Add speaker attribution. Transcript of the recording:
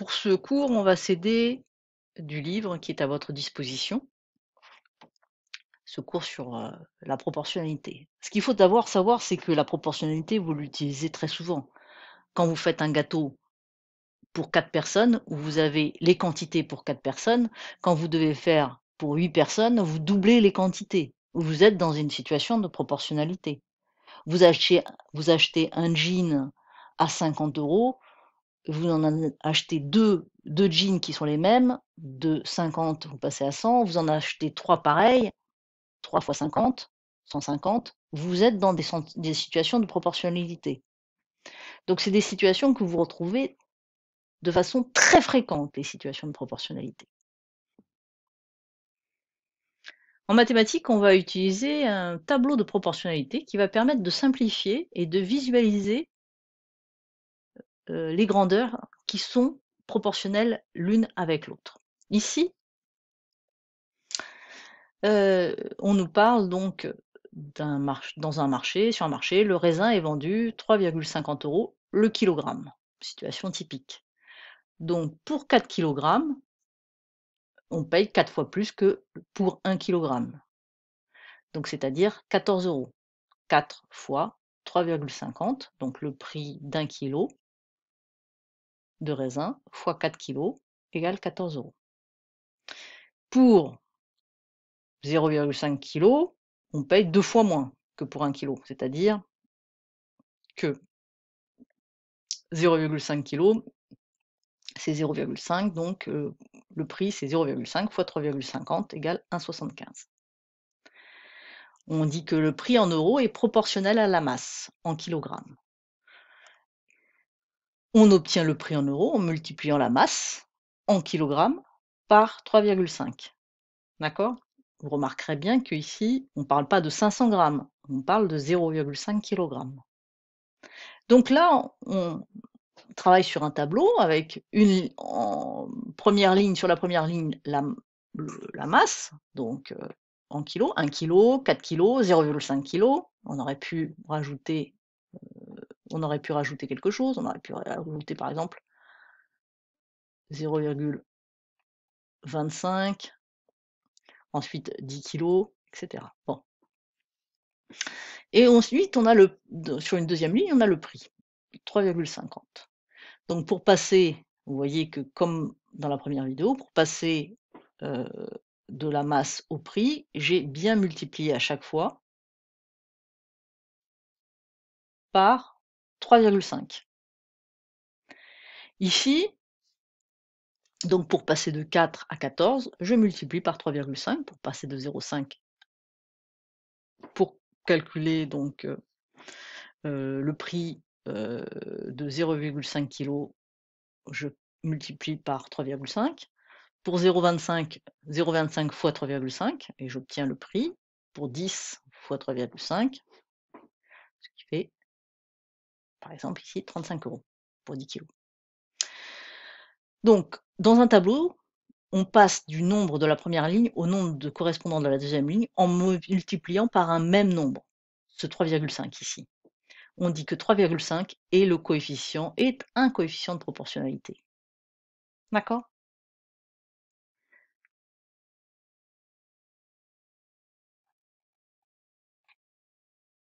Speaker 1: Pour ce cours, on va céder du livre qui est à votre disposition, ce cours sur euh, la proportionnalité. Ce qu'il faut d'abord savoir, c'est que la proportionnalité, vous l'utilisez très souvent. Quand vous faites un gâteau pour 4 personnes, vous avez les quantités pour quatre personnes. Quand vous devez faire pour huit personnes, vous doublez les quantités. Vous êtes dans une situation de proportionnalité. Vous achetez, vous achetez un jean à 50 euros, vous en achetez deux, deux jeans qui sont les mêmes, de 50, vous passez à 100, vous en achetez trois pareils, 3 fois 50, 150, vous êtes dans des, des situations de proportionnalité. Donc c'est des situations que vous retrouvez de façon très fréquente, les situations de proportionnalité. En mathématiques, on va utiliser un tableau de proportionnalité qui va permettre de simplifier et de visualiser euh, les grandeurs qui sont proportionnelles l'une avec l'autre. Ici, euh, on nous parle donc dans un marché, sur un marché, le raisin est vendu 3,50 euros le kilogramme. Situation typique. Donc pour 4 kg, on paye 4 fois plus que pour 1 kilogramme, Donc c'est-à-dire 14 euros. 4 fois 3,50, donc le prix d'un kilo, de raisin x 4 kg égale 14 euros. Pour 0,5 kg, on paye deux fois moins que pour 1 kg, c'est-à-dire que 0,5 kg, c'est 0,5, donc euh, le prix c'est 0,5 x 3,50 égale 1,75. On dit que le prix en euros est proportionnel à la masse en kilogrammes. On obtient le prix en euros en multipliant la masse en kilogrammes par 3,5. D'accord Vous remarquerez bien qu'ici, on ne parle pas de 500 grammes, on parle de 0,5 kg. Donc là, on travaille sur un tableau avec une en première ligne, sur la première ligne, la, masse, donc euh, en kilos, 1 kg, 4 kg, 0,5 kg. On aurait pu rajouter euh, on aurait pu rajouter quelque chose, on aurait pu rajouter par exemple 0,25, ensuite 10 kg, etc. Bon. Et ensuite, on a le, sur une deuxième ligne, on a le prix, 3,50. Donc pour passer, vous voyez que comme dans la première vidéo, pour passer euh, de la masse au prix, j'ai bien multiplié à chaque fois par 3,5. Ici, donc pour passer de 4 à 14, je multiplie par 3,5 pour passer de 0,5 pour calculer donc euh, euh, le prix euh, de 0,5 kg, je multiplie par 3,5. Pour 0,25, 0,25 fois 3,5 et j'obtiens le prix. Pour 10 fois 3,5, ce qui fait par exemple, ici, 35 euros pour 10 kilos. Donc, dans un tableau, on passe du nombre de la première ligne au nombre de correspondant de la deuxième ligne en multipliant par un même nombre, ce 3,5 ici. On dit que 3,5 est le coefficient, est un coefficient de proportionnalité. D'accord